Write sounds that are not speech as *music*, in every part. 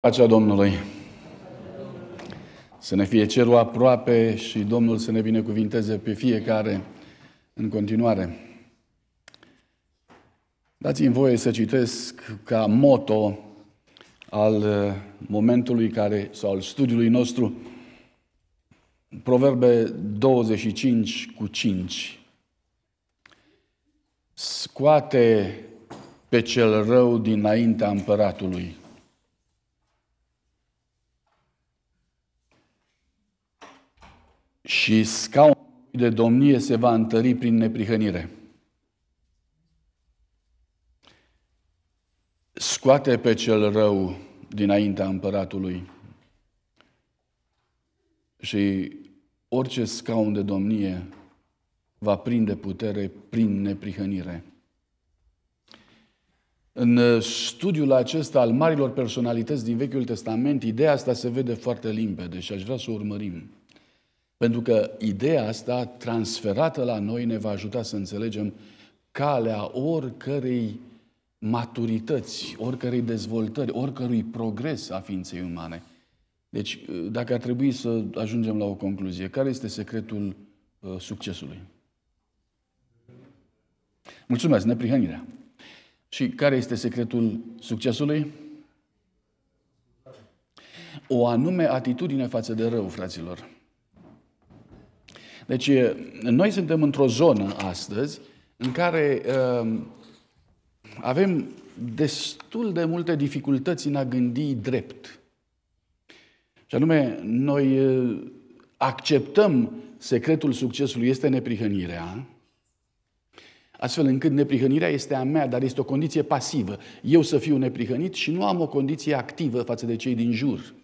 Pacea Domnului. Să ne fie cerul aproape și Domnul să ne binecuvinteze pe fiecare în continuare. Dați-mi voie să citesc ca moto al uh, momentului care, sau al studiului nostru Proverbe 25 cu 5. Scoate pe cel rău dinaintea împăratului și scaunul de domnie se va întări prin neprihănire. Scoate pe cel rău dinaintea împăratului și orice scaun de domnie va prinde putere prin neprihănire. În studiul acesta al marilor personalități din Vechiul Testament, ideea asta se vede foarte limpede și aș vrea să o urmărim. Pentru că ideea asta, transferată la noi, ne va ajuta să înțelegem calea oricărei maturități, oricărei dezvoltări, oricărui progres a ființei umane. Deci, dacă ar trebui să ajungem la o concluzie, care este secretul uh, succesului? Mulțumesc, neprihănirea. Și care este secretul succesului? O anume atitudine față de rău, fraților. Deci, noi suntem într-o zonă astăzi în care uh, avem destul de multe dificultăți în a gândi drept. Și anume, noi acceptăm secretul succesului este neprihănirea, astfel încât neprihănirea este a mea, dar este o condiție pasivă. Eu să fiu neprihănit și nu am o condiție activă față de cei din jur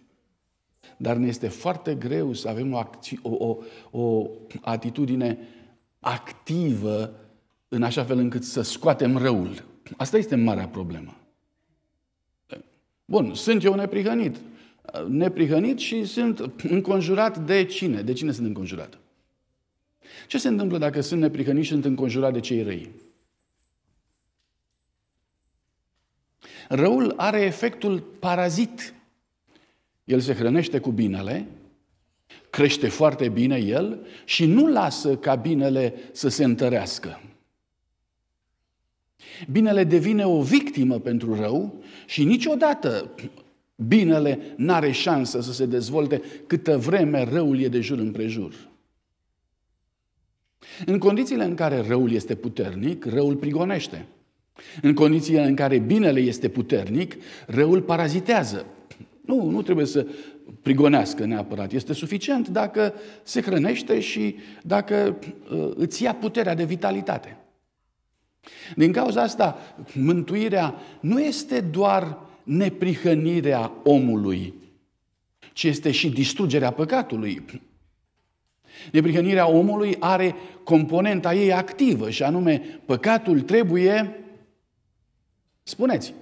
dar ne este foarte greu să avem o, o, o, o atitudine activă în așa fel încât să scoatem răul. Asta este marea problemă. Bun, sunt eu neprihănit. Neprihănit și sunt înconjurat de cine? De cine sunt înconjurat? Ce se întâmplă dacă sunt neprihănit și sunt înconjurat de cei răi? Răul are efectul parazit el se hrănește cu binele, crește foarte bine el și nu lasă ca binele să se întărească. Binele devine o victimă pentru rău și niciodată binele n-are șansă să se dezvolte câtă vreme răul e de jur împrejur. În condițiile în care răul este puternic, răul prigonește. În condițiile în care binele este puternic, răul parazitează. Nu, nu trebuie să prigonească neapărat. Este suficient dacă se hrănește și dacă uh, îți ia puterea de vitalitate. Din cauza asta, mântuirea nu este doar neprihănirea omului, ci este și distrugerea păcatului. Neprihănirea omului are componenta ei activă și anume păcatul trebuie, spuneți,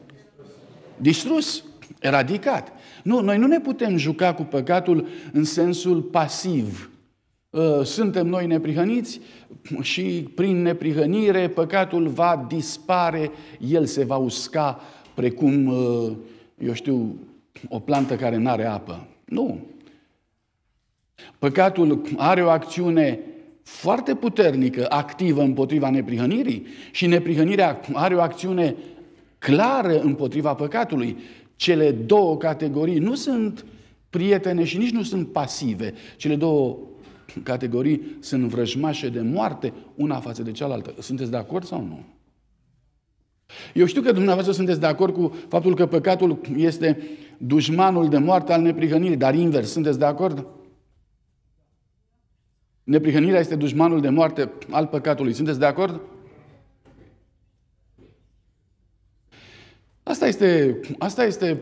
distrus. Eradicat. Nu, noi nu ne putem juca cu păcatul în sensul pasiv. Uh, suntem noi neprihăniți și prin neprihănire păcatul va dispare, el se va usca precum, uh, eu știu, o plantă care nu are apă. Nu. Păcatul are o acțiune foarte puternică, activă împotriva neprihănirii și neprihănirea are o acțiune clară împotriva păcatului cele două categorii nu sunt prietene și nici nu sunt pasive. Cele două categorii sunt vrăjmașe de moarte, una față de cealaltă. Sunteți de acord sau nu? Eu știu că dumneavoastră sunteți de acord cu faptul că păcatul este dușmanul de moarte al neprihănirii, dar invers, sunteți de acord? Neprihănirea este dușmanul de moarte al păcatului. Sunteți de acord? Asta este, asta este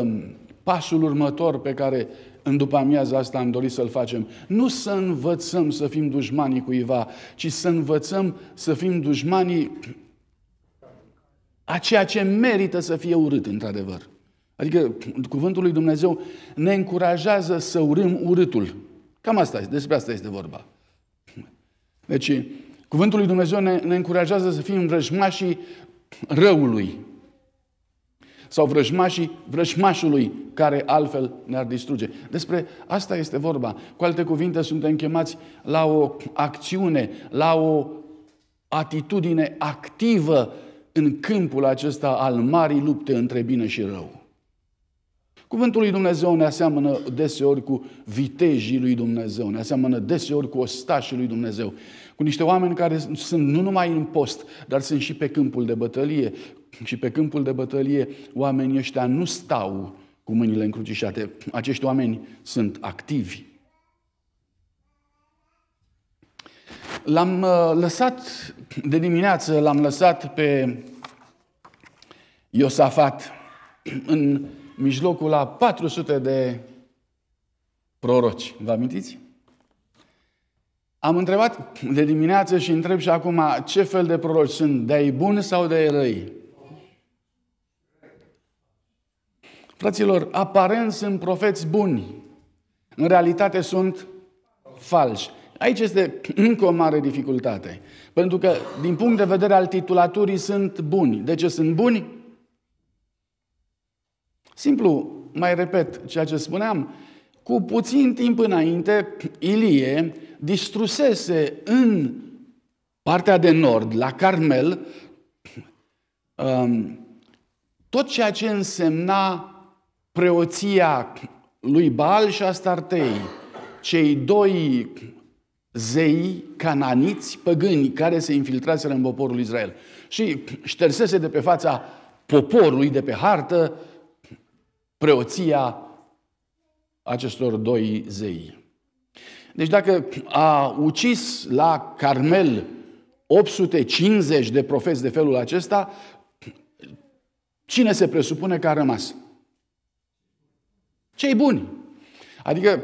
um, pasul următor pe care în după amiaza asta am dorit să-l facem. Nu să învățăm să fim dușmanii cuiva, ci să învățăm să fim dușmanii a ceea ce merită să fie urât, într-adevăr. Adică cuvântul lui Dumnezeu ne încurajează să urâm urâtul. Cam asta este, despre asta este vorba. Deci, cuvântul lui Dumnezeu ne, ne încurajează să fim vrăjmașii răului sau vrăjmașii vrăjmașului care altfel ne-ar distruge. Despre asta este vorba. Cu alte cuvinte, suntem chemați la o acțiune, la o atitudine activă în câmpul acesta al marii lupte între bine și rău. Cuvântul lui Dumnezeu ne aseamănă deseori cu vitejii lui Dumnezeu, ne aseamănă deseori cu ostașii lui Dumnezeu, cu niște oameni care sunt nu numai în post, dar sunt și pe câmpul de bătălie. Și pe câmpul de bătălie oamenii ăștia nu stau cu mâinile încrucișate. Acești oameni sunt activi. L-am uh, lăsat de dimineață, l-am lăsat pe Iosafat în mijlocul la 400 de proroci. Vă amintiți? Am întrebat de dimineață și întreb și acum ce fel de proroci sunt, de ai buni sau de ai răi? Fraților, aparent sunt profeți buni. În realitate sunt falși. Aici este încă o mare dificultate. Pentru că, din punct de vedere al titulaturii, sunt buni. De ce sunt buni? Simplu, mai repet ceea ce spuneam, cu puțin timp înainte, Ilie distrusese în partea de nord, la Carmel, um, tot ceea ce însemna preoția lui Baal și Astartei, cei doi zei cananiți păgâni care se infiltraseră în poporul Israel și ștersese de pe fața poporului, de pe hartă, preoția acestor doi zei. Deci dacă a ucis la Carmel 850 de profeți de felul acesta, cine se presupune că a rămas? Cei buni. Adică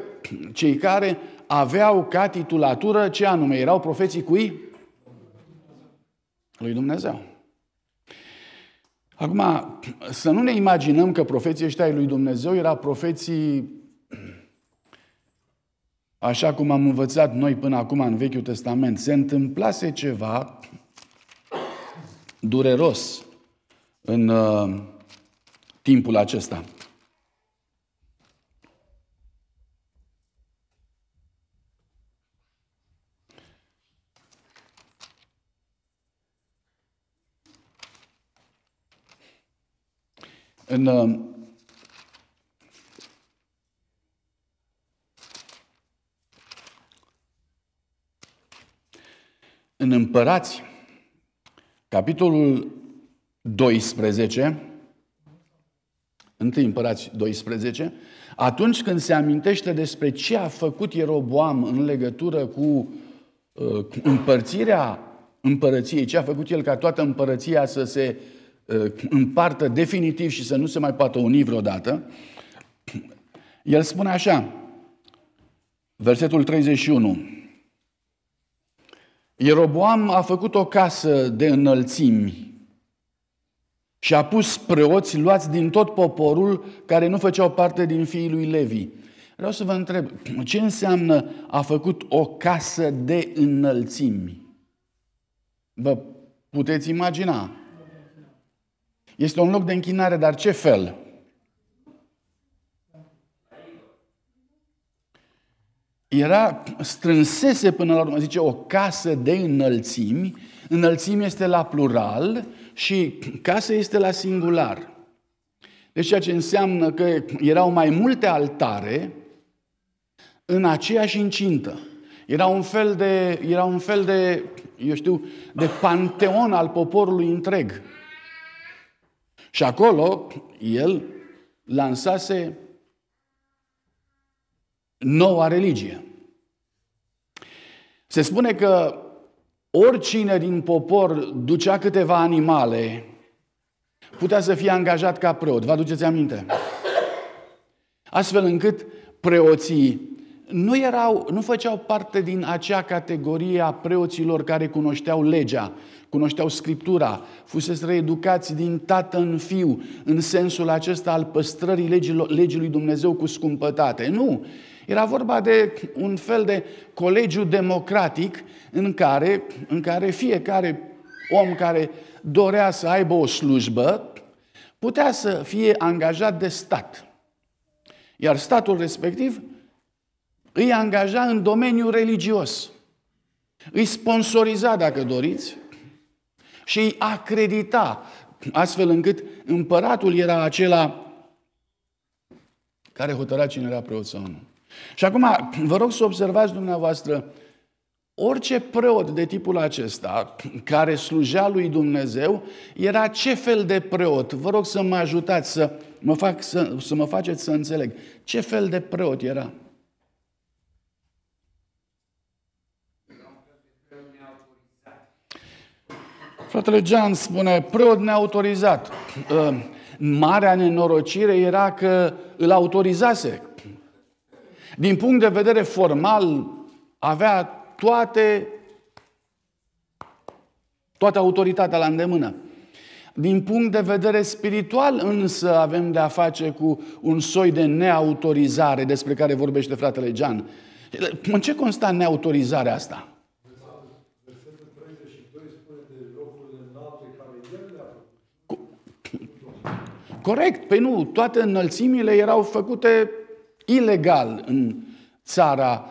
cei care aveau ca titulatură ce anume? Erau profeții cui? Lui Dumnezeu. Acum, să nu ne imaginăm că profeții ăștia ai lui Dumnezeu era profeții așa cum am învățat noi până acum în Vechiul Testament. Se întâmplase ceva dureros în uh, timpul acesta. În, uh, în Împărați, capitolul 12, întâi Împărați 12, atunci când se amintește despre ce a făcut Ieroboam în legătură cu uh, împărțirea împărăției, ce a făcut el ca toată împărăția să se uh, Uh, împartă definitiv și să nu se mai poată uni vreodată, el spune așa, versetul 31, Ieroboam a făcut o casă de înălțimi și a pus preoți luați din tot poporul care nu făceau parte din fiii lui Levi. Vreau să vă întreb, ce înseamnă a făcut o casă de înălțimi? Vă puteți imagina este un loc de închinare, dar ce fel? Era, strânsese până la urmă, zice, o casă de înălțimi. Înălțimi este la plural și casă este la singular. Deci ceea ce înseamnă că erau mai multe altare în aceeași încintă. Era un fel de, era un fel de eu știu, de panteon al poporului întreg. Și acolo el lansase noua religie. Se spune că oricine din popor ducea câteva animale, putea să fie angajat ca preot. Vă aduceți aminte? Astfel încât preoții nu, erau, nu făceau parte din acea categorie a preoților care cunoșteau legea, cunoșteau Scriptura, fusese reeducați din tată în fiu, în sensul acesta al păstrării legii lui Dumnezeu cu scumpătate. Nu! Era vorba de un fel de colegiu democratic în care, în care fiecare om care dorea să aibă o slujbă putea să fie angajat de stat. Iar statul respectiv îi angaja în domeniul religios. Îi sponsoriza, dacă doriți, și îi acredita, astfel încât împăratul era acela care hotăra cine era preot sau nu. Și acum, vă rog să observați dumneavoastră, orice preot de tipul acesta care slujea lui Dumnezeu era ce fel de preot? Vă rog să mă ajutați să mă, fac, să, să mă faceți să înțeleg. Ce fel de preot era? Fratele Jean spune, preot neautorizat. Ă, marea nenorocire era că îl autorizase. Din punct de vedere formal, avea toate, toată autoritatea la îndemână. Din punct de vedere spiritual, însă, avem de a face cu un soi de neautorizare despre care vorbește fratele Jean. În ce consta neautorizarea asta? Corect, păi nu, toate înălțimile erau făcute ilegal în țara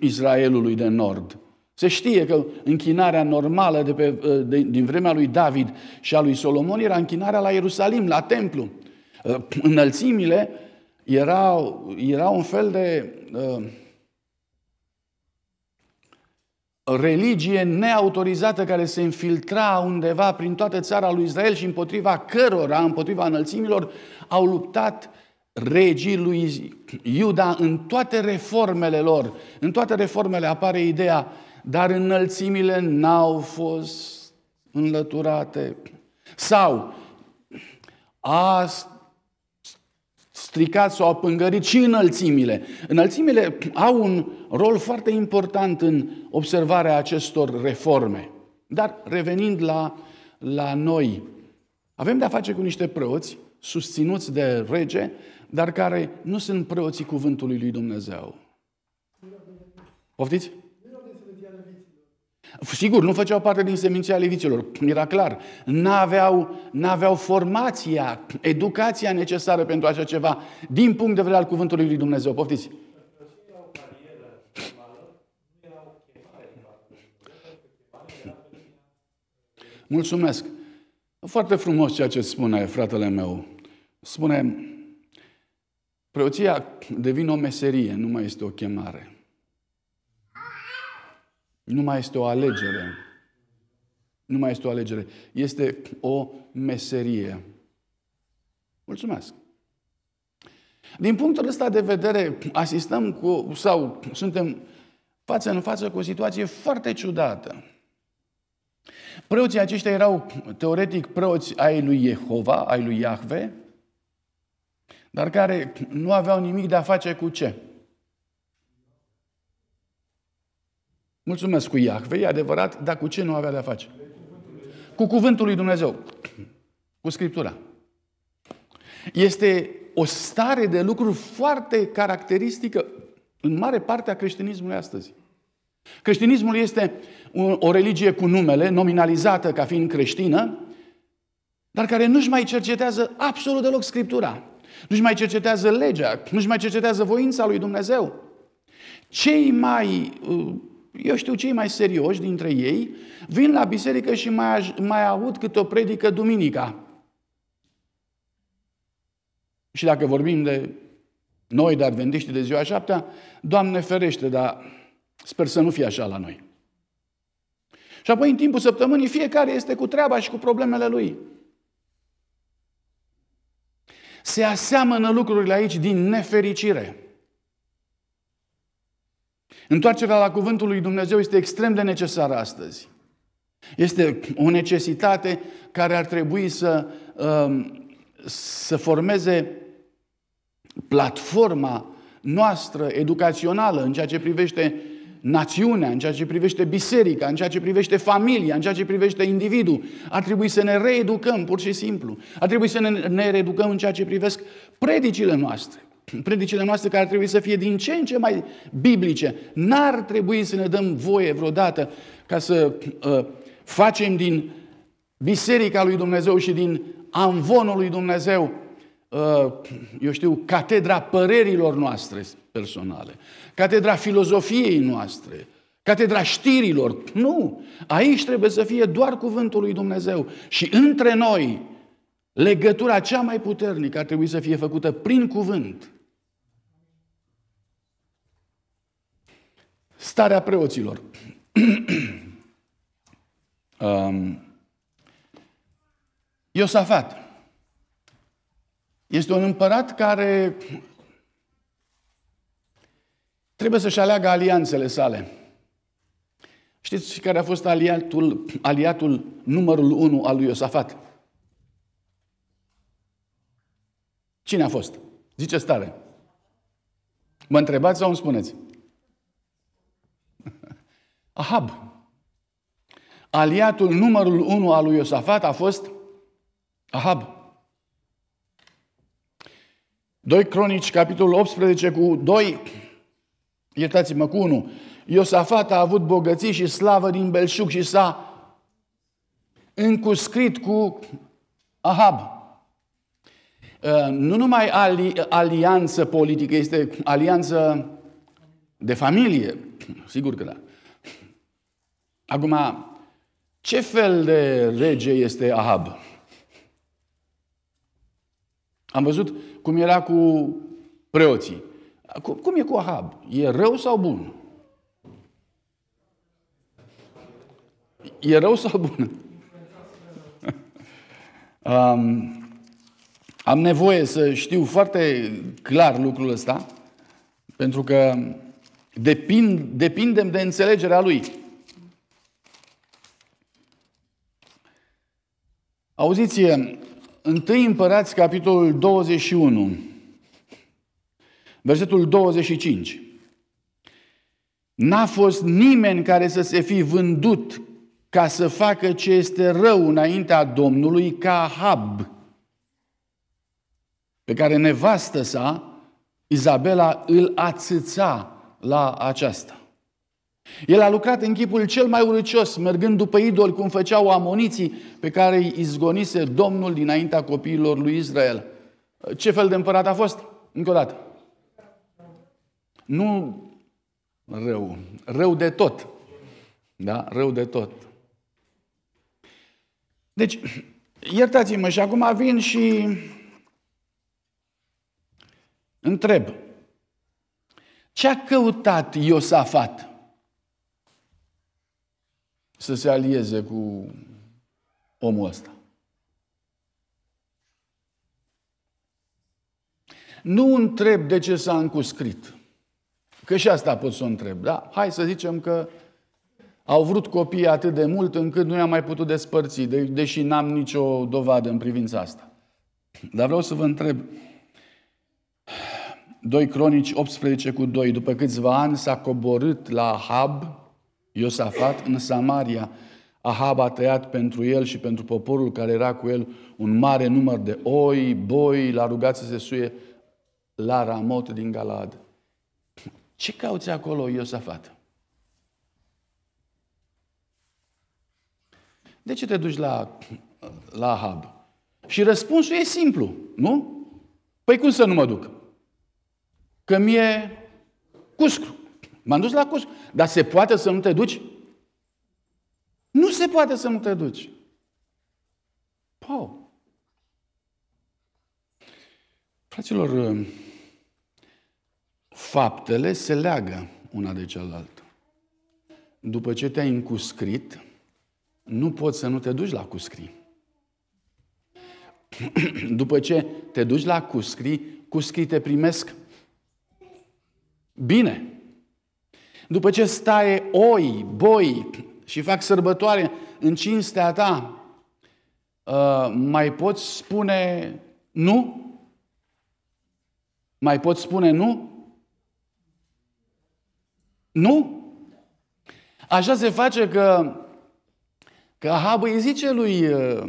Israelului de Nord. Se știe că închinarea normală de pe, ă, de, din vremea lui David și a lui Solomon era închinarea la Ierusalim, la templu. Ă, înălțimile erau, erau un fel de uh, religie neautorizată care se infiltra undeva prin toată țara lui Israel și împotriva cărora, împotriva înălțimilor, au luptat regii lui Iuda în toate reformele lor. În toate reformele apare ideea, dar înălțimile n-au fost înlăturate. Sau, ast stricat sau a pângărit și înălțimile. Înălțimile au un rol foarte important în observarea acestor reforme. Dar revenind la, la noi, avem de-a face cu niște preoți susținuți de rege, dar care nu sunt preoții cuvântului lui Dumnezeu. Poftiți? Sigur, nu făceau parte din seminția leviților, era clar. N-aveau, n-aveau formația, educația necesară pentru așa ceva, din punct de vedere al cuvântului lui Dumnezeu. Poftiți! Mulțumesc! Foarte frumos ceea ce spune fratele meu. Spune, preoția devine o meserie, nu mai este o chemare. Nu mai este o alegere. Nu mai este o alegere. Este o meserie. Mulțumesc. Din punctul ăsta de vedere, asistăm cu, sau suntem față în față cu o situație foarte ciudată. Preoții aceștia erau teoretic preoți ai lui Jehova, ai lui Iahve, dar care nu aveau nimic de a face cu ce? Mulțumesc cu Iahve, e adevărat, dar cu ce nu avea de-a face? Cu cuvântul lui Dumnezeu, cu Scriptura. Este o stare de lucru foarte caracteristică în mare parte a creștinismului astăzi. Creștinismul este o religie cu numele, nominalizată ca fiind creștină, dar care nu-și mai cercetează absolut deloc Scriptura. Nu-și mai cercetează legea, nu-și mai cercetează voința lui Dumnezeu. Cei mai uh, eu știu cei mai serioși dintre ei, vin la biserică și mai, mai aud câte o predică duminica. Și dacă vorbim de noi, de adventiști de ziua șaptea, Doamne ferește, dar sper să nu fie așa la noi. Și apoi, în timpul săptămânii, fiecare este cu treaba și cu problemele lui. Se aseamănă lucrurile aici din nefericire. Întoarcerea la cuvântul lui Dumnezeu este extrem de necesară astăzi. Este o necesitate care ar trebui să, um, să formeze platforma noastră educațională în ceea ce privește națiunea, în ceea ce privește biserica, în ceea ce privește familia, în ceea ce privește individul. Ar trebui să ne reeducăm, pur și simplu. Ar trebui să ne, reeducăm în ceea ce privesc predicile noastre. *clears throat* predicile noastre care ar trebui să fie din ce în ce mai biblice. N-ar trebui să ne dăm voie vreodată ca să *clears throat* uh, facem din biserica lui Dumnezeu și din amvonul lui Dumnezeu, uh, eu știu, catedra părerilor noastre personale, catedra filozofiei noastre, catedra știrilor. Nu! Aici trebuie să fie doar cuvântul lui Dumnezeu. Și între noi, Legătura cea mai puternică ar trebui să fie făcută prin cuvânt. Starea preoților. *clears throat* um, Iosafat este un împărat care trebuie să-și aleagă alianțele sale. Știți care a fost aliatul, aliatul numărul 1 al lui Iosafat? Cine a fost? Zice stare. Mă întrebați sau îmi spuneți? *laughs* Ahab. Aliatul numărul 1 al lui Iosafat a fost Ahab. 2 Cronici, capitolul 18 cu 2, iertați-mă cu 1. Iosafat a avut bogății și slavă din belșug și s-a încuscrit cu Ahab. Uh, nu numai ali, alianță politică, este alianță de familie. Sigur că da. Acum, ce fel de rege este Ahab? Am văzut cum era cu preoții. Cum, cum e cu Ahab? E rău sau bun? E rău sau bun? *laughs* um, am nevoie să știu foarte clar lucrul ăsta, pentru că depind, depindem de înțelegerea lui. Auziți, întâi Împărați, capitolul 21, versetul 25. N-a fost nimeni care să se fi vândut ca să facă ce este rău înaintea Domnului ca Hab, pe care nevastă sa, Izabela, îl ațâța la aceasta. El a lucrat în chipul cel mai urâcios, mergând după idoli, cum făceau amoniții pe care îi izgonise Domnul dinaintea copiilor lui Israel. Ce fel de împărat a fost? Încă o dată. Nu rău, rău de tot. Da? Rău de tot. Deci, *clears throat* iertați-mă și acum vin și Întreb, ce a căutat Iosafat să se alieze cu omul ăsta? Nu întreb de ce s-a încuscrit. Că și asta pot să o întreb, da? Hai să zicem că au vrut copiii atât de mult încât nu i-am mai putut despărți, de, deși n-am nicio dovadă în privința asta. Dar vreau să vă întreb, 2 Cronici 18 cu 2. După câțiva ani s-a coborât la Ahab, Iosafat, în Samaria. Ahab a tăiat pentru el și pentru poporul care era cu el un mare număr de oi, boi, l-a rugat să se suie la Ramot din Galad. Ce cauți acolo, Iosafat? De ce te duci la, la Ahab? Și răspunsul e simplu, nu? Păi cum să nu mă duc? că mie e cuscru. M-am dus la cuscru. Dar se poate să nu te duci? Nu se poate să nu te duci. Pau. Fraților, faptele se leagă una de cealaltă. După ce te-ai încuscrit, nu poți să nu te duci la cuscri. *clears throat* După ce te duci la cuscri, cuscri te primesc Bine. După ce staie oi, boi și fac sărbătoare în cinstea ta, ă, mai poți spune nu? Mai poți spune nu? Nu? Așa se face că, că Ahab îi zice lui ă,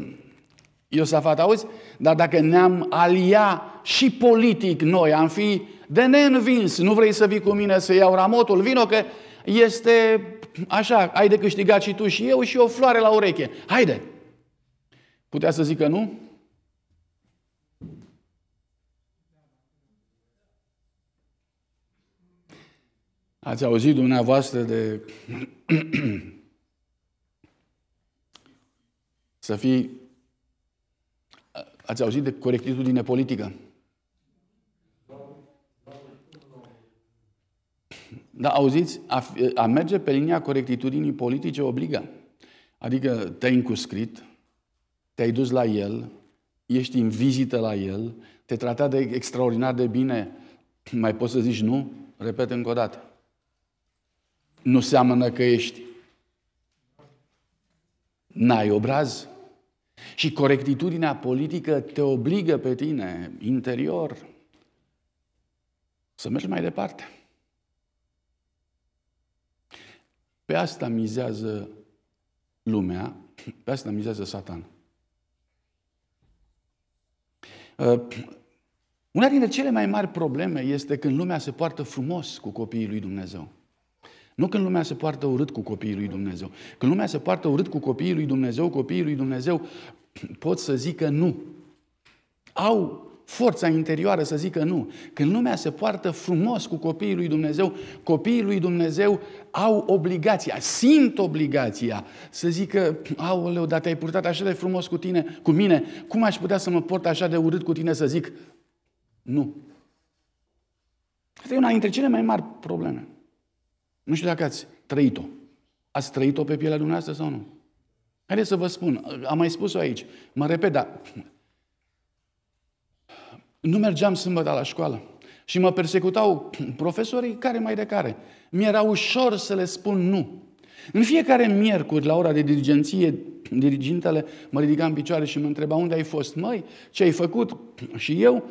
Iosafat, auzi, dar dacă ne-am alia și politic noi, am fi de neînvins, nu vrei să vii cu mine să iau ramotul, vino că este așa, ai de câștigat și tu și eu și o floare la ureche. Haide! Putea să zică nu? Ați auzit dumneavoastră de *coughs* să fii ați auzit de corectitudine politică? Dar auziți, a, a merge pe linia corectitudinii politice obligă. Adică te-ai încuscrit, te-ai dus la el, ești în vizită la el, te trata de extraordinar de bine, *clears throat* mai poți să zici nu? Repet încă o dată. Nu seamănă că ești. N-ai obraz. Și corectitudinea politică te obligă pe tine, interior, să mergi mai departe. Pe asta mizează lumea, pe asta mizează satan. Uh, una dintre cele mai mari probleme este când lumea se poartă frumos cu copiii lui Dumnezeu. Nu când lumea se poartă urât cu copiii lui Dumnezeu. Când lumea se poartă urât cu copiii lui Dumnezeu, copiii lui Dumnezeu pot să zică nu. Au forța interioară să zică nu. Când lumea se poartă frumos cu copiii lui Dumnezeu, copiii lui Dumnezeu au obligația, simt obligația să zică, aoleu, dar te-ai purtat așa de frumos cu tine, cu mine, cum aș putea să mă port așa de urât cu tine să zic nu? Asta e una dintre cele mai mari probleme. Nu știu dacă ați trăit-o. Ați trăit-o pe pielea dumneavoastră sau nu? Haideți să vă spun, am mai spus-o aici, mă repet, dar nu mergeam sâmbătă la școală. Și mă persecutau *clears throat* profesorii care mai de care. Mi-era ușor să le spun nu. În fiecare miercuri, la ora de dirigenție, *clears throat* dirigintele mă ridica în picioare și mă întreba unde ai fost, măi, ce ai făcut? *clears throat* Și eu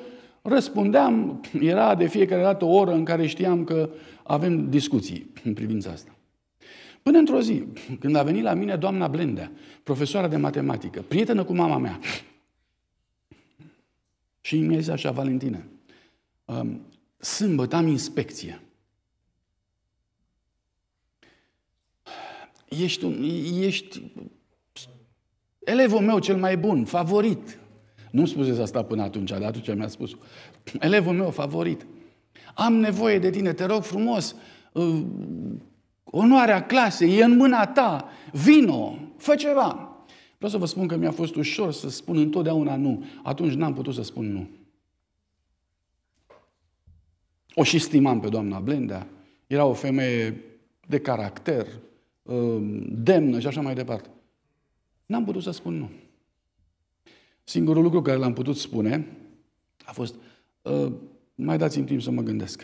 răspundeam, era de fiecare dată o oră în care știam că avem discuții în privința asta. Până într-o zi, când a venit la mine doamna Blendea, profesoara de matematică, prietenă cu mama mea, și mi-a zis așa, Valentine, um, sâmbătă am inspecție. Ești, un, ești elevul meu cel mai bun, favorit. Nu spusese asta până atunci, dar atunci mi-a spus. Elevul meu favorit. Am nevoie de tine, te rog frumos, uh, onoarea clasei e în mâna ta, vino, fă ceva. Vreau să vă spun că mi-a fost ușor să spun întotdeauna nu. Atunci n-am putut să spun nu. O și stimam pe doamna Blendea. Era o femeie de caracter, um, demnă și așa mai departe. N-am putut să spun nu. Singurul lucru care l-am putut spune a fost uh, mai dați-mi timp să mă gândesc.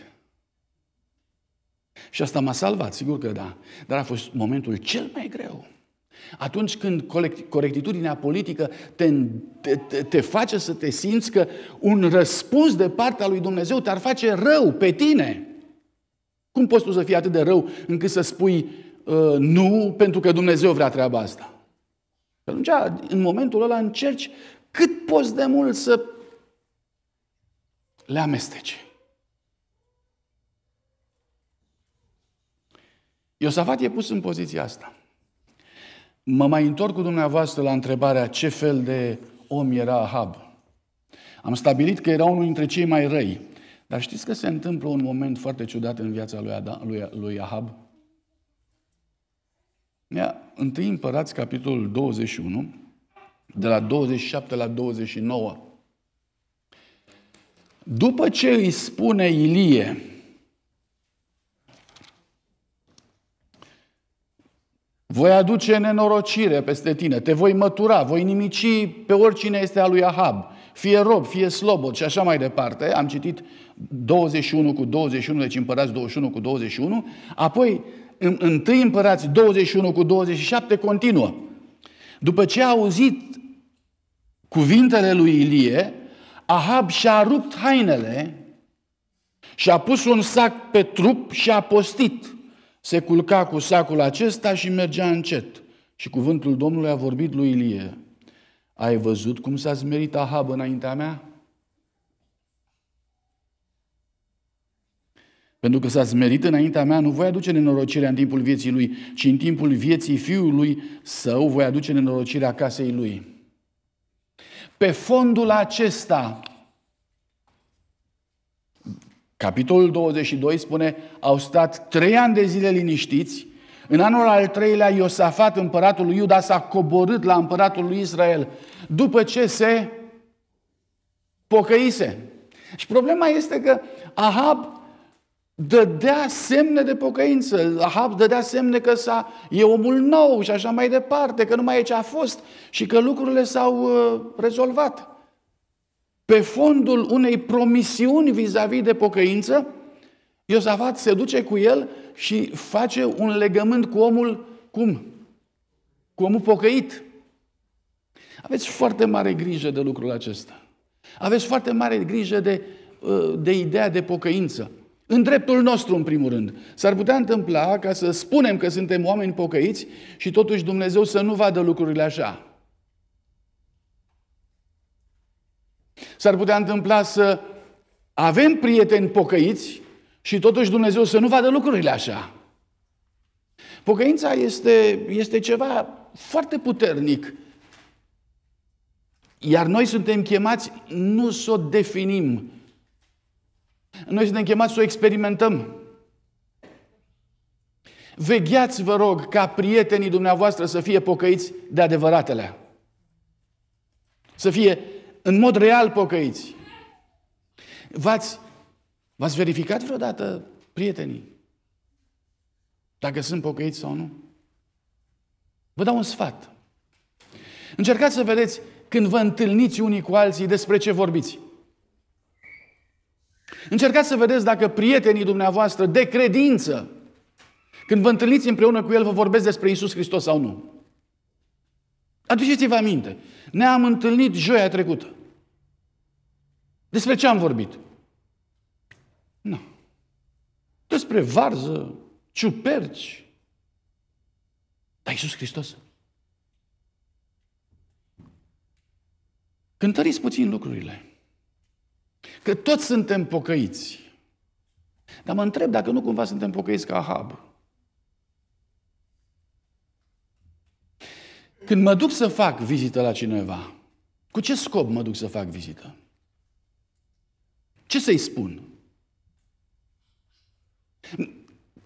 Și asta m-a salvat, sigur că da. Dar a fost momentul cel mai greu. Atunci când corectitudinea politică te, te, te face să te simți că un răspuns de partea lui Dumnezeu te-ar face rău pe tine, cum poți tu să fii atât de rău încât să spui uh, nu pentru că Dumnezeu vrea treaba asta? Și atunci, în momentul ăla încerci cât poți de mult să le amesteci. Iosafat e pus în poziția asta. Mă mai întorc cu dumneavoastră la întrebarea ce fel de om era Ahab. Am stabilit că era unul dintre cei mai răi. Dar știți că se întâmplă un moment foarte ciudat în viața lui, lui, lui Ahab? Ia, întâi împărați, capitolul 21, de la 27 la 29. După ce îi spune Ilie, Voi aduce nenorocire peste tine, te voi mătura, voi nimici pe oricine este a lui Ahab, fie rob, fie slobod și așa mai departe. Am citit 21 cu 21, deci împărați 21 cu 21, apoi în, întâi împărați 21 cu 27 continuă. După ce a auzit cuvintele lui Ilie, Ahab și-a rupt hainele și a pus un sac pe trup și a postit se culca cu sacul acesta și mergea încet. Și cuvântul Domnului a vorbit lui Ilie. Ai văzut cum s-a zmerit Ahab înaintea mea? Pentru că s-a zmerit înaintea mea, nu voi aduce nenorocirea în timpul vieții lui, ci în timpul vieții fiului său voi aduce nenorocirea casei lui. Pe fondul acesta Capitolul 22 spune, au stat trei ani de zile liniștiți, în anul al treilea Iosafat, împăratul lui Iuda, s-a coborât la împăratul lui Israel, după ce se pocăise. Și problema este că Ahab dădea semne de pocăință, Ahab dădea semne că s-a, e omul nou și așa mai departe, că nu mai e ce a fost și că lucrurile s-au uh, rezolvat pe fondul unei promisiuni vis-a-vis de pocăință, Iosafat se duce cu el și face un legământ cu omul, cum? Cu omul pocăit. Aveți foarte mare grijă de lucrul acesta. Aveți foarte mare grijă de, ă, de ideea de pocăință. În dreptul nostru, în primul rând. S-ar putea întâmpla ca să spunem că suntem oameni pocăiți și totuși Dumnezeu să nu vadă lucrurile așa. S-ar putea întâmpla să avem prieteni pocăiți și totuși Dumnezeu să nu vadă lucrurile așa. Pocăința este, este ceva foarte puternic. Iar noi suntem chemați nu să o definim. Noi suntem chemați să o experimentăm. Vegheați, vă rog, ca prietenii dumneavoastră să fie pocăiți de adevăratele. Să fie în mod real pocăiți. V-ați, v-ați verificat vreodată prietenii? Dacă sunt pocăiți sau nu? Vă dau un sfat. Încercați să vedeți când vă întâlniți unii cu alții despre ce vorbiți. Încercați să vedeți dacă prietenii dumneavoastră de credință, când vă întâlniți împreună cu el, vă vorbesc despre Isus Hristos sau nu. Aduceți-vă aminte. Ne-am întâlnit joia trecută. Despre ce am vorbit? Nu. Despre varză, ciuperci. Dar Iisus Hristos. Cântăriți puțin lucrurile. Că toți suntem pocăiți. Dar mă întreb dacă nu cumva suntem pocăiți ca Ahab. Când mă duc să fac vizită la cineva, cu ce scop mă duc să fac vizită? Ce să-i spun?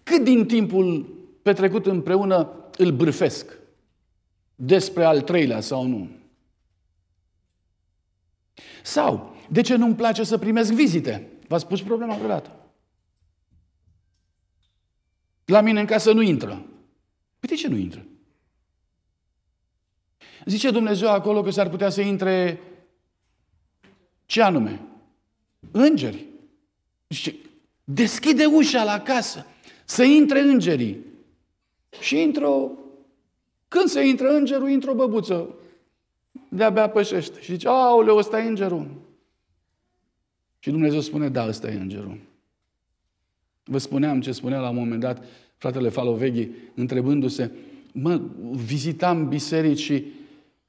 Cât din timpul petrecut împreună îl bârfesc despre al treilea sau nu? Sau, de ce nu-mi place să primesc vizite? V-ați pus problema vreodată. La mine în casă nu intră. Păi de ce nu intră? Zice Dumnezeu acolo că s-ar putea să intre ce anume? Îngeri. Zice, deschide ușa la casă, să intre îngerii. Și intră o... Când se intră îngerul, intră o băbuță. De-abia pășește. Și zice, aoleu, ăsta e îngerul. Și Dumnezeu spune, da, ăsta e îngerul. Vă spuneam ce spunea la un moment dat fratele Faloveghi, întrebându-se, mă, vizitam biserici și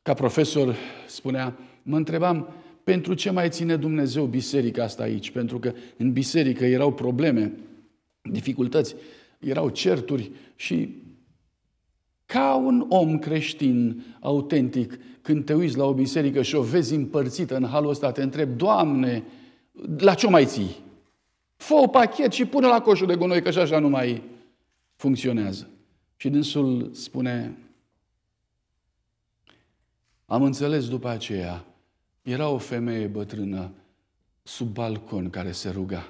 ca profesor spunea, mă întrebam, pentru ce mai ține Dumnezeu biserica asta aici? Pentru că în biserică erau probleme, dificultăți, erau certuri și ca un om creștin autentic, când te uiți la o biserică și o vezi împărțită în halul ăsta, te întreb, Doamne, la ce mai ții? Fă o pachet și pune la coșul de gunoi, că și așa nu mai funcționează. Și dânsul spune, am înțeles după aceea, era o femeie bătrână sub balcon care se ruga.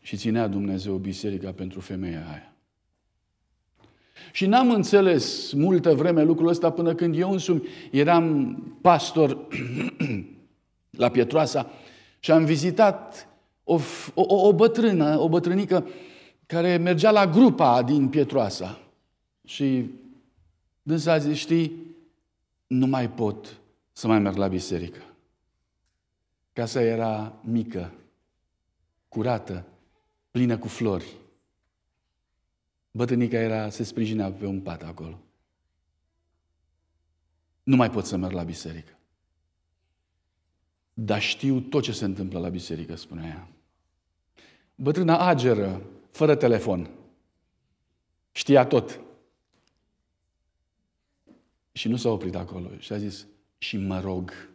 Și ținea Dumnezeu biserica pentru femeia aia. Și n-am înțeles multă vreme lucrul ăsta până când eu însumi eram pastor *clears throat* la Pietroasa și am vizitat o, o, o bătrână, o bătrânică care mergea la grupa din Pietroasa. Și Dânsa a zis, știi, nu mai pot să mai merg la biserică. Casa era mică, curată, plină cu flori. Bătrânica era, se sprijinea pe un pat acolo. Nu mai pot să merg la biserică. Dar știu tot ce se întâmplă la biserică, spunea ea. Bătrâna ageră, fără telefon. Știa tot. Și nu s-a oprit acolo. Și a zis, și mă rog.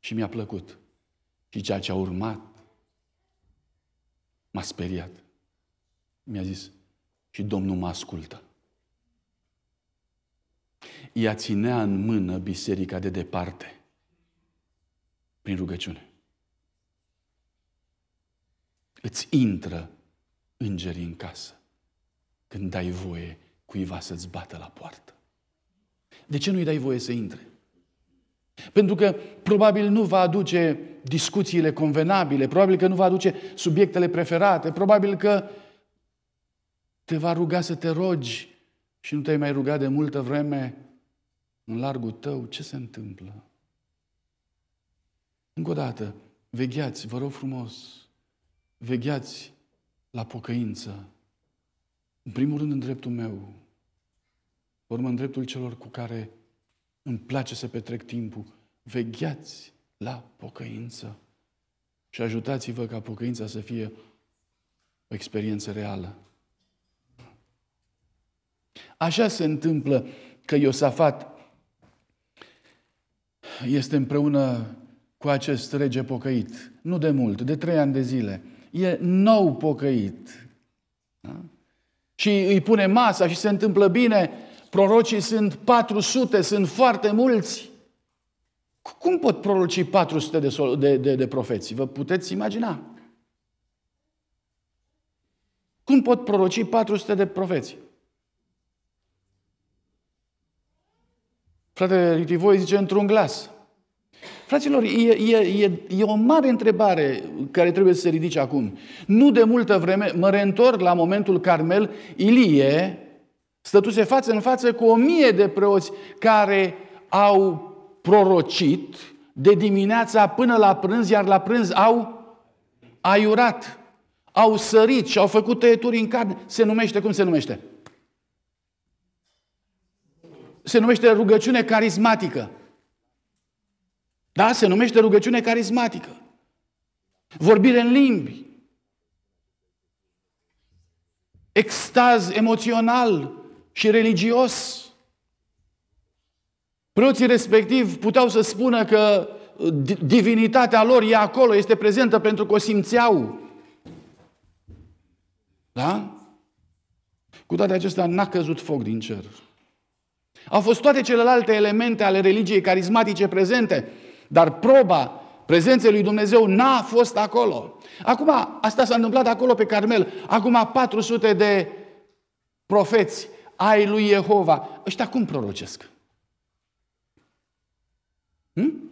Și mi-a plăcut. Și ceea ce a urmat m-a speriat. Mi-a zis, și Domnul mă ascultă. Ea ținea în mână biserica de departe, prin rugăciune. Îți intră îngerii în casă când dai voie cuiva să-ți bată la poartă. De ce nu-i dai voie să intre? Pentru că probabil nu va aduce discuțiile convenabile, probabil că nu va aduce subiectele preferate, probabil că te va ruga să te rogi și nu te-ai mai rugat de multă vreme în largul tău. Ce se întâmplă? Încă o dată, vegheați, vă rog frumos, vegheați la pocăință. În primul rând în dreptul meu, urmă în dreptul celor cu care îmi place să petrec timpul. Vegheați la pocăință și ajutați-vă ca pocăința să fie o experiență reală. Așa se întâmplă că Iosafat este împreună cu acest rege pocăit. Nu de mult, de trei ani de zile. E nou pocăit. Da? și îi pune masa și se întâmplă bine. Prorocii sunt 400, sunt foarte mulți. Cum pot proroci 400 de, de, de, de profeții? Vă puteți imagina? Cum pot proroci 400 de profeții? Fratele Ritivoi zice într-un glas. Fraților, e, e, e, e o mare întrebare care trebuie să se ridice acum. Nu de multă vreme, mă reîntorc la momentul Carmel, Ilie stătuse față în față cu o mie de preoți care au prorocit de dimineața până la prânz, iar la prânz au aiurat, au sărit și au făcut tăieturi în carne. Se numește, cum se numește? Se numește rugăciune carismatică. Da? Se numește rugăciune carismatică. Vorbire în limbi. Extaz emoțional și religios. Preoții respectiv puteau să spună că divinitatea lor e acolo, este prezentă pentru că o simțeau. Da? Cu toate acestea n-a căzut foc din cer. Au fost toate celelalte elemente ale religiei carismatice prezente, dar proba prezenței lui Dumnezeu n-a fost acolo. Acum, asta s-a întâmplat acolo pe Carmel. Acum 400 de profeți ai lui Jehova. Ăștia cum prorocesc? Hm?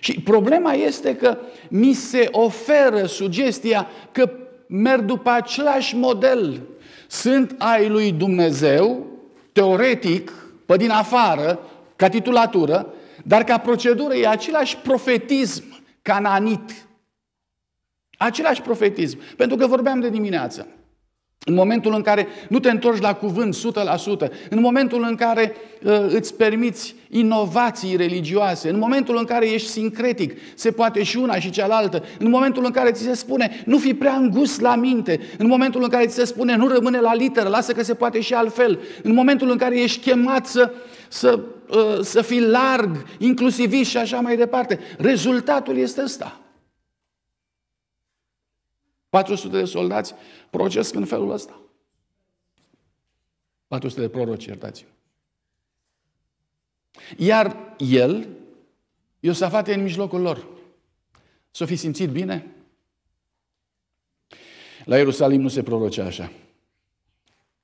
Și problema este că mi se oferă sugestia că merg după același model. Sunt ai lui Dumnezeu, teoretic, pe din afară, ca titulatură, dar ca procedură e același profetism cananit. Același profetism. Pentru că vorbeam de dimineață. În momentul în care nu te întorci la cuvânt 100%, în momentul în care uh, îți permiți inovații religioase, în momentul în care ești sincretic, se poate și una și cealaltă, în momentul în care ți se spune nu fi prea îngust la minte, în momentul în care ți se spune nu rămâne la literă, lasă că se poate și altfel, în momentul în care ești chemat să, să Uh, să fii larg, inclusivist și așa mai departe. Rezultatul este ăsta. 400 de soldați procesc în felul ăsta. 400 de proroci, iertați Iar el, Iosafat e în mijlocul lor. S-o fi simțit bine? La Ierusalim nu se prorocea așa.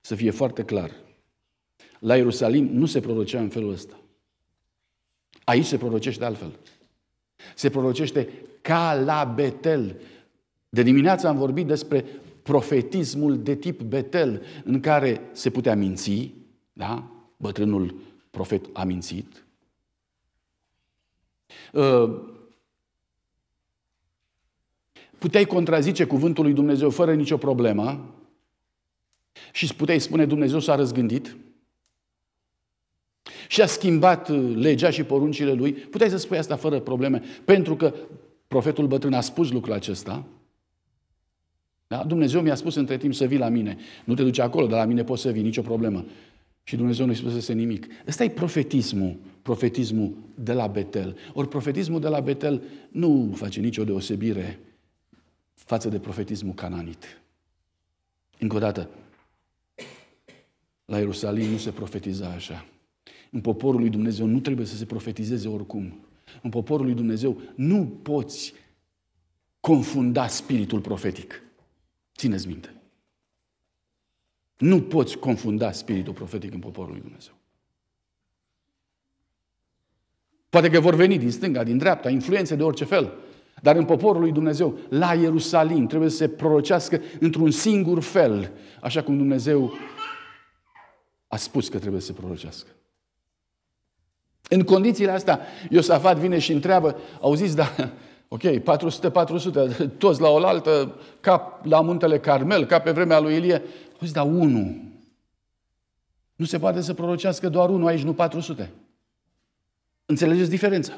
Să fie foarte clar. La Ierusalim nu se prorocea în felul ăsta. Aici se prorocește altfel. Se prorocește ca la Betel. De dimineață am vorbit despre profetismul de tip Betel, în care se putea minți, da? Bătrânul profet a mințit. Uh, puteai contrazice cuvântul lui Dumnezeu fără nicio problemă și puteai spune Dumnezeu s-a răzgândit și a schimbat uh, legea și poruncile lui. Puteai să spui asta fără probleme, pentru că profetul bătrân a spus lucrul acesta. Da? Dumnezeu mi-a spus între timp să vii la mine. Nu te duci acolo, dar la mine poți să vii, nicio problemă. Și Dumnezeu nu-i spusese nimic. Ăsta e profetismul, profetismul de la Betel. Ori profetismul de la Betel nu face nicio deosebire față de profetismul cananit. Încă o dată, la Ierusalim nu se profetiza așa. În poporul lui Dumnezeu nu trebuie să se profetizeze oricum. În poporul lui Dumnezeu nu poți confunda spiritul profetic. Țineți minte. Nu poți confunda spiritul profetic în poporul lui Dumnezeu. Poate că vor veni din stânga, din dreapta, influențe de orice fel. Dar în poporul lui Dumnezeu, la Ierusalim, trebuie să se prorocească într-un singur fel, așa cum Dumnezeu a spus că trebuie să se prorocească. În condițiile astea, Iosafat vine și întreabă, auziți, da, ok, 400-400, toți la oaltă, ca la muntele Carmel, ca pe vremea lui Ilie. Auziți, da, unul. Nu se poate să prorocească doar unul aici, nu 400. Înțelegeți diferența?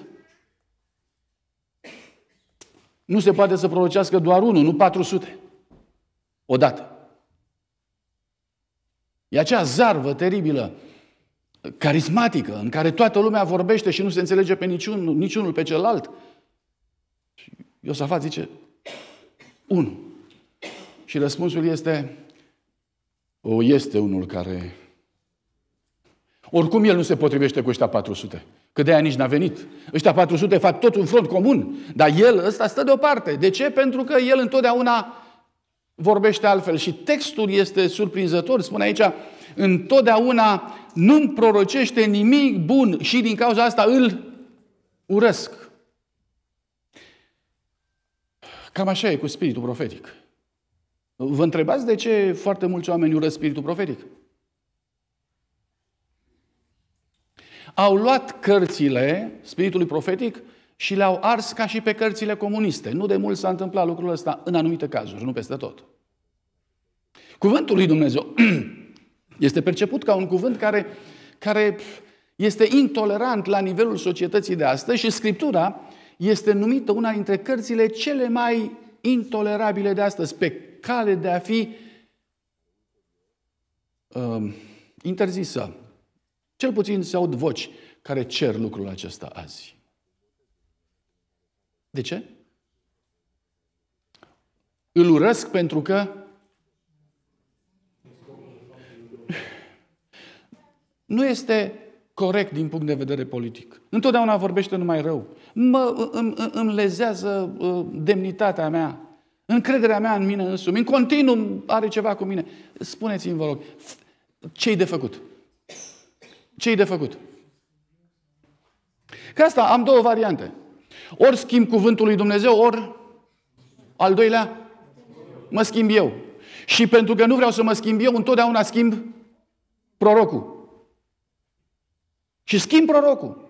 Nu se poate să prorocească doar unul, nu 400. Odată. E acea zarvă teribilă carismatică, în care toată lumea vorbește și nu se înțelege pe niciun, niciunul pe celălalt. Și Iosafat zice, unul. Și răspunsul este, o, este unul care... Oricum el nu se potrivește cu ăștia 400. Că de aia nici n-a venit. Ăștia 400 fac tot un front comun. Dar el ăsta stă deoparte. De ce? Pentru că el întotdeauna vorbește altfel. Și textul este surprinzător. Spune aici, întotdeauna nu-mi prorocește nimic bun și din cauza asta îl urăsc. Cam așa e cu spiritul profetic. Vă întrebați de ce foarte mulți oameni urăsc spiritul profetic? Au luat cărțile spiritului profetic și le-au ars ca și pe cărțile comuniste. Nu de mult s-a întâmplat lucrul ăsta în anumite cazuri, nu peste tot. Cuvântul lui Dumnezeu *clears throat* Este perceput ca un cuvânt care, care este intolerant la nivelul societății de astăzi și Scriptura este numită una dintre cărțile cele mai intolerabile de astăzi, pe cale de a fi uh, interzisă. Cel puțin se aud voci care cer lucrul acesta azi. De ce? Îl urăsc pentru că nu este corect din punct de vedere politic. Întotdeauna vorbește numai rău. Mă, îmi, îmi lezează demnitatea mea, încrederea mea în mine însumi. În continuu are ceva cu mine. Spuneți-mi, vă rog, ce-i de făcut? Ce-i de făcut? Că asta am două variante. Ori schimb cuvântul lui Dumnezeu, ori al doilea, mă schimb eu. Și pentru că nu vreau să mă schimb eu, întotdeauna schimb prorocul. Și schimb prorocul.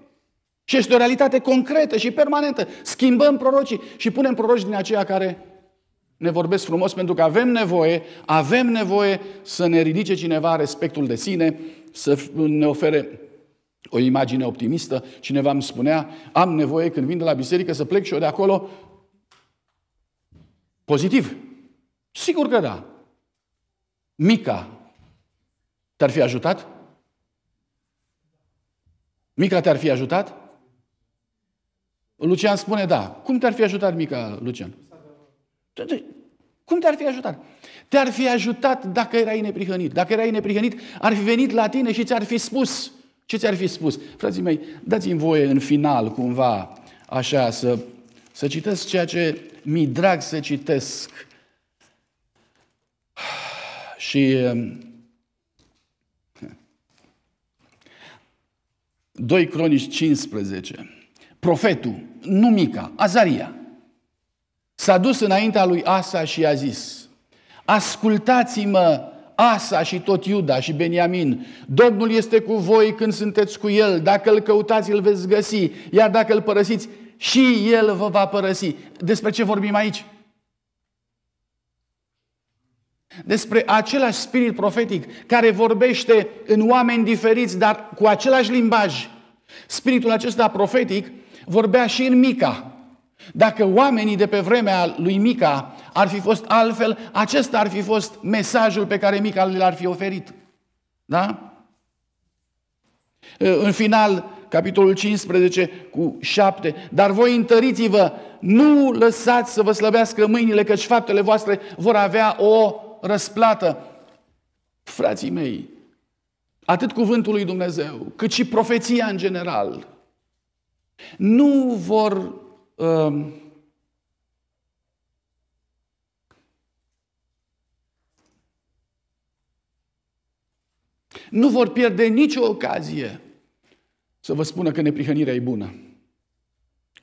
Și este o realitate concretă și permanentă. Schimbăm prorocii și punem proroci din aceia care ne vorbesc frumos pentru că avem nevoie, avem nevoie să ne ridice cineva respectul de sine, să ne ofere o imagine optimistă. Cineva îmi spunea, am nevoie când vin de la biserică să plec și eu de acolo pozitiv. Sigur că da. Mica, te-ar fi ajutat? Mica te-ar fi ajutat? Lucian spune da. Cum te-ar fi ajutat mica, Lucian? Cum te-ar fi ajutat? Te-ar fi ajutat dacă erai neprihănit. Dacă erai neprihănit, ar fi venit la tine și ți-ar fi spus. Ce ți-ar fi spus? Frații mei, dați-mi voie în final, cumva, așa, să, să citesc ceea ce mi drag să citesc. *sighs* Și 2 Cronici 15. Profetul, nu Mica, Azaria, s-a dus înaintea lui Asa și a zis, Ascultați-mă, Asa și tot Iuda și Beniamin, Domnul este cu voi când sunteți cu el, dacă îl căutați îl veți găsi, iar dacă îl părăsiți, și el vă va părăsi. Despre ce vorbim aici? Despre același spirit profetic care vorbește în oameni diferiți, dar cu același limbaj. Spiritul acesta profetic vorbea și în Mica. Dacă oamenii de pe vremea lui Mica ar fi fost altfel, acesta ar fi fost mesajul pe care Mica l-ar fi oferit. Da? În final, capitolul 15 cu 7. Dar voi întăriți-vă, nu lăsați să vă slăbească mâinile, căci faptele voastre vor avea o răsplată. Frații mei, atât cuvântul lui Dumnezeu, cât și profeția în general, nu vor uh, nu vor pierde nicio ocazie să vă spună că neprihănirea e bună,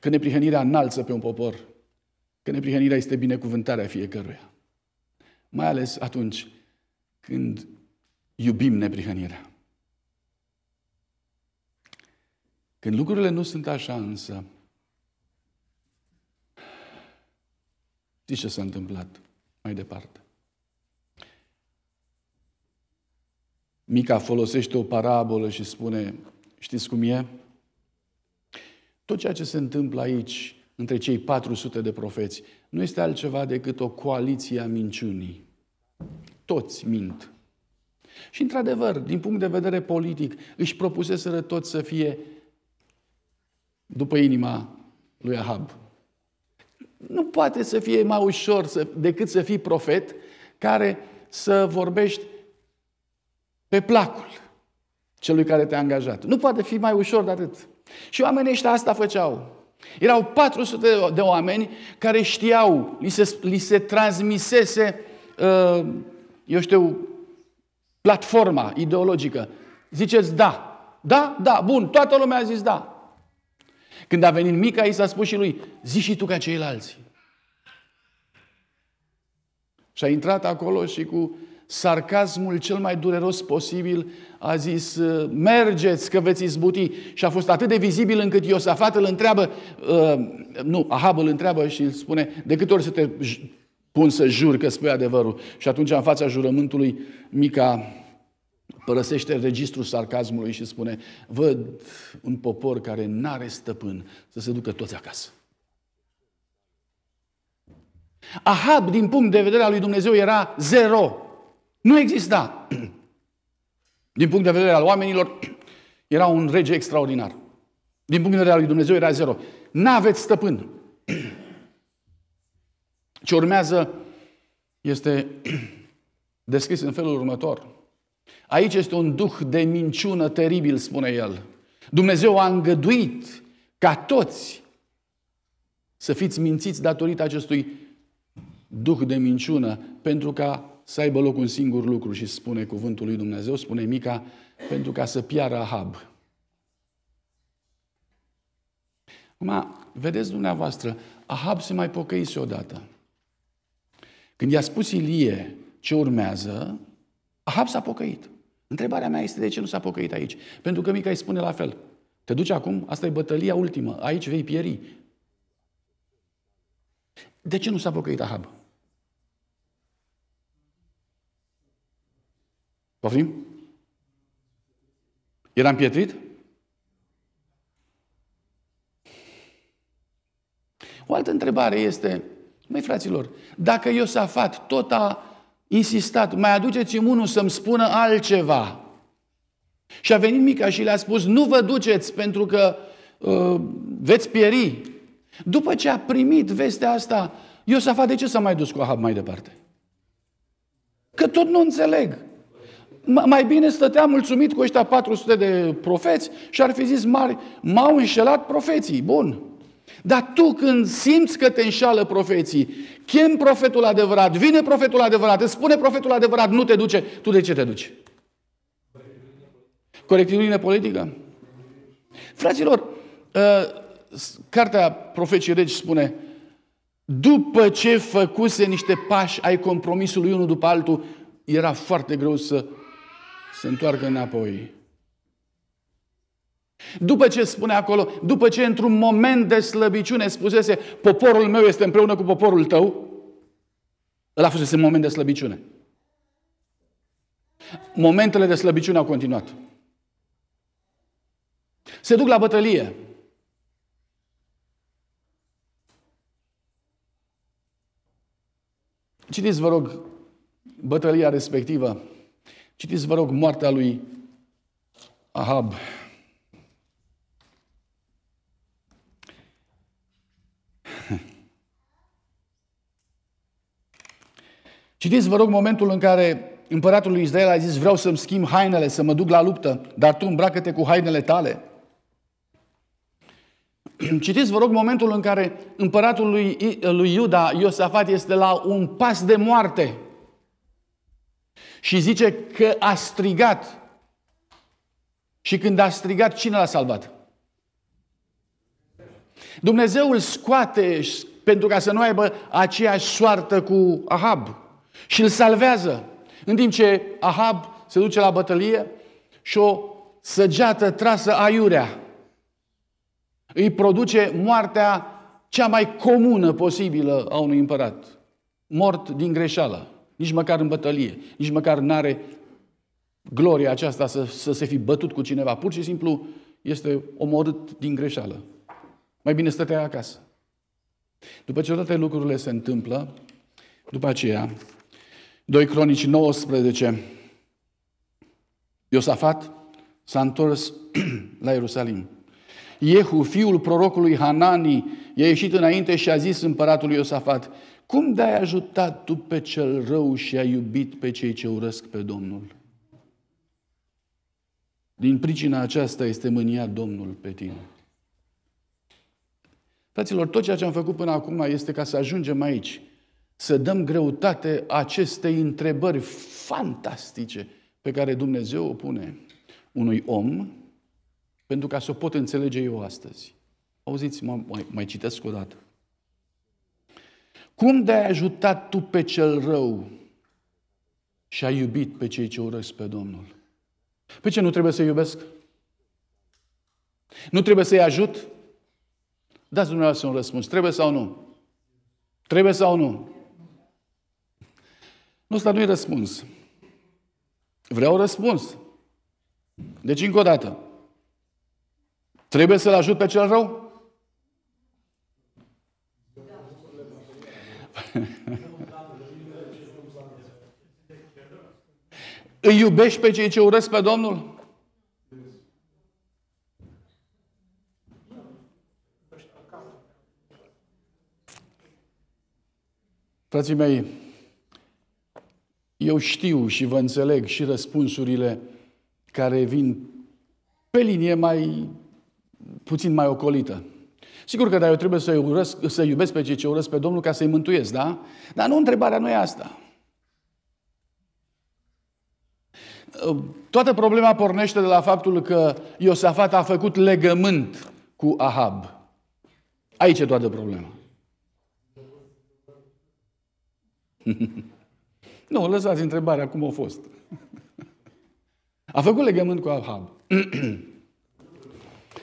că neprihănirea înalță pe un popor, că neprihănirea este binecuvântarea fiecăruia mai ales atunci când iubim neprihănirea. Când lucrurile nu sunt așa însă, știți ce s-a întâmplat mai departe? Mica folosește o parabolă și spune, știți cum e? Tot ceea ce se întâmplă aici, între cei 400 de profeți, nu este altceva decât o coaliție a minciunii. Toți mint. Și, într-adevăr, din punct de vedere politic, își propuseseră toți să fie după inima lui Ahab. Nu poate să fie mai ușor să, decât să fii profet care să vorbești pe placul celui care te-a angajat. Nu poate fi mai ușor de atât. Și oamenii ăștia asta făceau. Erau 400 de oameni care știau, li se, li se transmisese, uh, eu știu, platforma ideologică. Ziceți da, da, da, bun, toată lumea a zis da. Când a venit Mica, i s-a spus și lui, zi și tu ca ceilalți. Și a intrat acolo și cu sarcasmul cel mai dureros posibil, a zis, uh, mergeți că veți izbuti. Și a fost atât de vizibil încât Iosafat îl întreabă, uh, nu, Ahab îl întreabă și îl spune, de câte ori să te pun să jur că spui adevărul. Și atunci, în fața jurământului, Mica părăsește registrul sarcasmului și spune, văd un popor care n-are stăpân să se ducă toți acasă. Ahab, din punct de vedere al lui Dumnezeu, era zero. Nu exista. Din punct de vedere al oamenilor, era un rege extraordinar. Din punct de vedere al lui Dumnezeu era zero. N-aveți stăpân. Ce urmează este descris în felul următor. Aici este un duh de minciună teribil, spune el. Dumnezeu a îngăduit ca toți să fiți mințiți datorită acestui duh de minciună, pentru ca să aibă loc un singur lucru și spune cuvântul lui Dumnezeu, spune Mica, pentru ca să piară Ahab. Acum, vedeți dumneavoastră, Ahab se mai pocăise odată. Când i-a spus Ilie ce urmează, Ahab s-a pocăit. Întrebarea mea este de ce nu s-a pocăit aici? Pentru că Mica îi spune la fel. Te duci acum, asta e bătălia ultimă, aici vei pieri. De ce nu s-a pocăit Ahab? Poftim? Eram împietrit? O altă întrebare este, măi fraților, dacă Iosafat tot a insistat, mai aduceți-mi unul să-mi spună altceva. Și a venit Mica și le-a spus, nu vă duceți pentru că uh, veți pieri. După ce a primit vestea asta, Iosafat de ce s-a mai dus cu Ahab mai departe? Că tot nu înțeleg. Mai bine stătea mulțumit cu ăștia 400 de profeți și ar fi zis m-au înșelat profeții, bun. Dar tu când simți că te înșală profeții, chem profetul adevărat, vine profetul adevărat, îți spune profetul adevărat, nu te duce, tu de ce te duci? Corectitudine politică? Fraților, ă, cartea profeții Regi spune, după ce făcuse niște pași ai compromisului unul după altul, era foarte greu să se întoarcă înapoi. După ce spune acolo, după ce într-un moment de slăbiciune spusese, poporul meu este împreună cu poporul tău, ăla fusese un moment de slăbiciune. Momentele de slăbiciune au continuat. Se duc la bătălie. Citiți, vă rog, bătălia respectivă Citiți, vă rog, moartea lui Ahab. Citiți, vă rog, momentul în care împăratul lui Israel a zis, vreau să-mi schimb hainele, să mă duc la luptă, dar tu îmbracă-te cu hainele tale. *clears throat* Citiți, vă rog, momentul în care împăratul lui, lui Iuda, Iosafat, este la un pas de moarte. Și zice că a strigat. Și când a strigat, cine l-a salvat? Dumnezeu îl scoate pentru ca să nu aibă aceeași soartă cu Ahab și îl salvează. În timp ce Ahab se duce la bătălie și o săgeată trasă aiurea îi produce moartea cea mai comună posibilă a unui împărat. Mort din greșeală. Nici măcar în bătălie, nici măcar nu are gloria aceasta să, să se fi bătut cu cineva. Pur și simplu este omorât din greșeală. Mai bine stătea acasă. După ce toate lucrurile se întâmplă, după aceea, 2 Cronici 19, Iosafat s-a întors *clears throat* la Ierusalim. Iehu, fiul prorocului Hanani, i-a ieșit înainte și a zis împăratului Iosafat, cum de-ai ajutat tu pe cel rău și ai iubit pe cei ce urăsc pe Domnul? Din pricina aceasta este mânia Domnul pe tine. Fraților, tot ceea ce am făcut până acum este ca să ajungem aici, să dăm greutate acestei întrebări fantastice pe care Dumnezeu o pune unui om pentru ca să o pot înțelege eu astăzi. Auziți, mai, mai citesc o dată. Cum de-ai ajutat tu pe cel rău și ai iubit pe cei ce urăsc pe Domnul? Pe ce nu trebuie să iubesc? Nu trebuie să-i ajut? Dați dumneavoastră un răspuns. Trebuie sau nu? Trebuie sau nu? Nu, ăsta nu-i răspuns. Vreau răspuns. Deci, încă o dată. Trebuie să-l ajut pe cel rău? *laughs* Îi iubești pe cei ce urăsc pe Domnul? Frații mei, eu știu și vă înțeleg și răspunsurile care vin pe linie mai puțin mai ocolită. Sigur că da, eu trebuie să urăsc, să iubesc pe cei ce urăsc pe Domnul ca să-i mântuiesc, da? Dar nu întrebarea nu e asta. Ă, toată problema pornește de la faptul că Iosafat a făcut legământ cu Ahab. Aici e toată problema. *laughs* nu, lăsați întrebarea cum a fost. *laughs* a făcut legământ cu Ahab. *clears throat*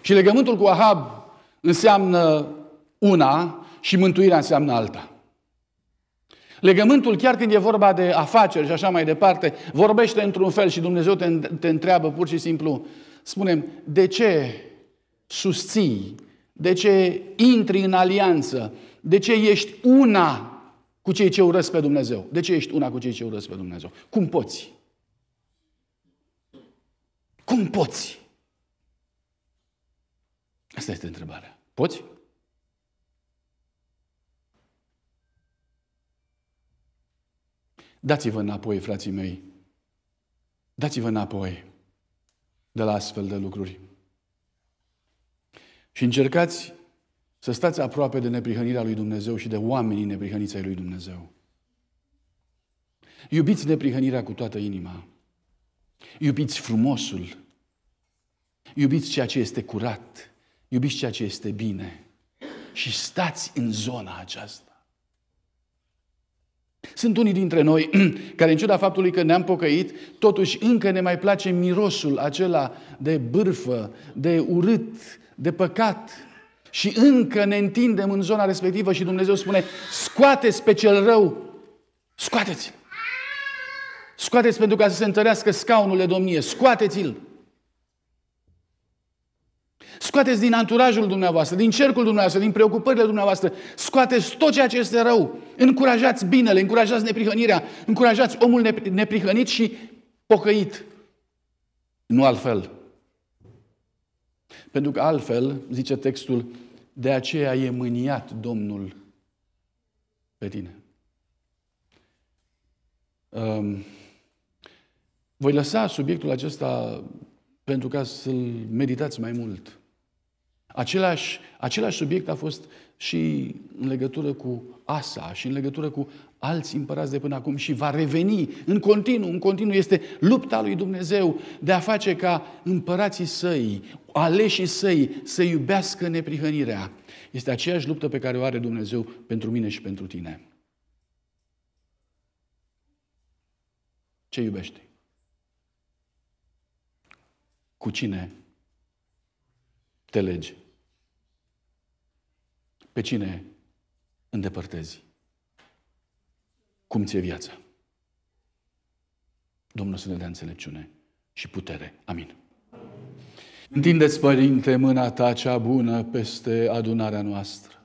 Și legământul cu Ahab înseamnă una și mântuirea înseamnă alta. Legământul, chiar când e vorba de afaceri și așa mai departe, vorbește într-un fel și Dumnezeu te, te întreabă pur și simplu, spunem, de ce susții, de ce intri în alianță, de ce ești una cu cei ce urăsc pe Dumnezeu? De ce ești una cu cei ce urăsc pe Dumnezeu? Cum poți? Cum poți? Asta este întrebarea. Poți? Dați-vă înapoi, frații mei. Dați-vă înapoi de la astfel de lucruri. Și încercați să stați aproape de neprihănirea lui Dumnezeu și de oamenii neprihăniți ai lui Dumnezeu. Iubiți neprihănirea cu toată inima. Iubiți frumosul. Iubiți ceea ce este curat. Iubiți ceea ce este bine și stați în zona aceasta. Sunt unii dintre noi *clears throat* care, în ciuda faptului că ne-am pocăit, totuși încă ne mai place mirosul acela de bârfă, de urât, de păcat. Și încă ne întindem în zona respectivă și Dumnezeu spune, scoateți pe cel rău, scoateți-l. Scoateți pentru ca să se întărească scaunul de domnie, scoateți-l. Scoateți din anturajul dumneavoastră, din cercul dumneavoastră, din preocupările dumneavoastră. Scoateți tot ceea ce este rău. Încurajați binele, încurajați neprihănirea, încurajați omul neprihănit și pocăit. Nu altfel. Pentru că altfel, zice textul, de aceea e mâniat Domnul pe tine. Um, voi lăsa subiectul acesta pentru ca să-l meditați mai mult. Același, același subiect a fost și în legătură cu Asa și în legătură cu alți împărați de până acum și va reveni în continuu, în continuu este lupta lui Dumnezeu de a face ca împărații săi, aleșii săi să iubească neprihănirea. Este aceeași luptă pe care o are Dumnezeu pentru mine și pentru tine. Ce iubești? Cu cine te legi? pe cine îndepărtezi? Cum ți-e viața? Domnul să ne dea înțelepciune și putere. Amin. Întindeți, Părinte, mâna Ta cea bună peste adunarea noastră.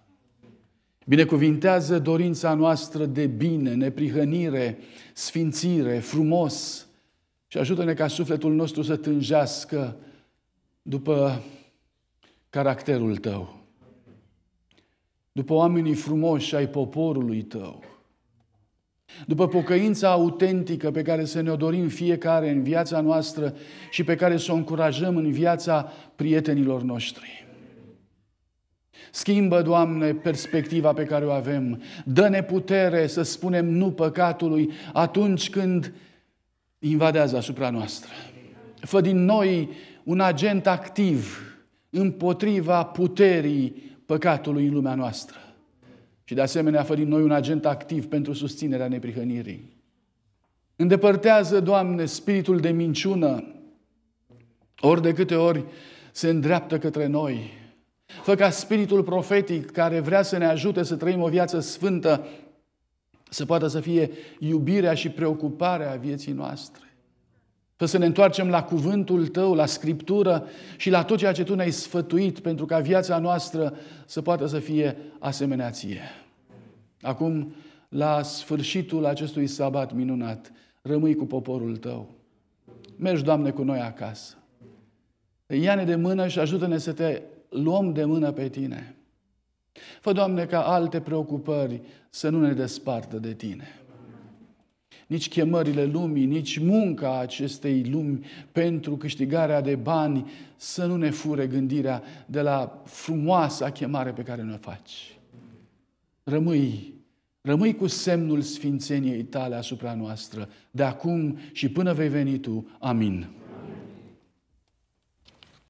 Binecuvintează dorința noastră de bine, neprihănire, sfințire, frumos și ajută-ne ca sufletul nostru să tânjească după caracterul Tău, după oamenii frumoși ai poporului tău, după pocăința autentică pe care să ne-o dorim fiecare în viața noastră și pe care să o încurajăm în viața prietenilor noștri. Schimbă, Doamne, perspectiva pe care o avem. Dă-ne putere să spunem nu păcatului atunci când invadează asupra noastră. Fă din noi un agent activ împotriva puterii păcatului în lumea noastră. Și de asemenea, fă din noi un agent activ pentru susținerea neprihănirii. Îndepărtează, Doamne, spiritul de minciună, ori de câte ori se îndreaptă către noi. Fă ca spiritul profetic care vrea să ne ajute să trăim o viață sfântă, să poată să fie iubirea și preocuparea vieții noastre. Fă să ne întoarcem la cuvântul Tău, la Scriptură și la tot ceea ce Tu ne-ai sfătuit pentru ca viața noastră să poată să fie asemenea Ție. Acum, la sfârșitul acestui sabat minunat, rămâi cu poporul Tău. Mergi, Doamne, cu noi acasă. Ia-ne de mână și ajută-ne să te luăm de mână pe Tine. Fă, Doamne, ca alte preocupări să nu ne despartă de Tine nici chemările lumii, nici munca acestei lumi pentru câștigarea de bani să nu ne fure gândirea de la frumoasa chemare pe care ne faci. Rămâi, rămâi cu semnul sfințeniei tale asupra noastră, de acum și până vei veni tu. Amin.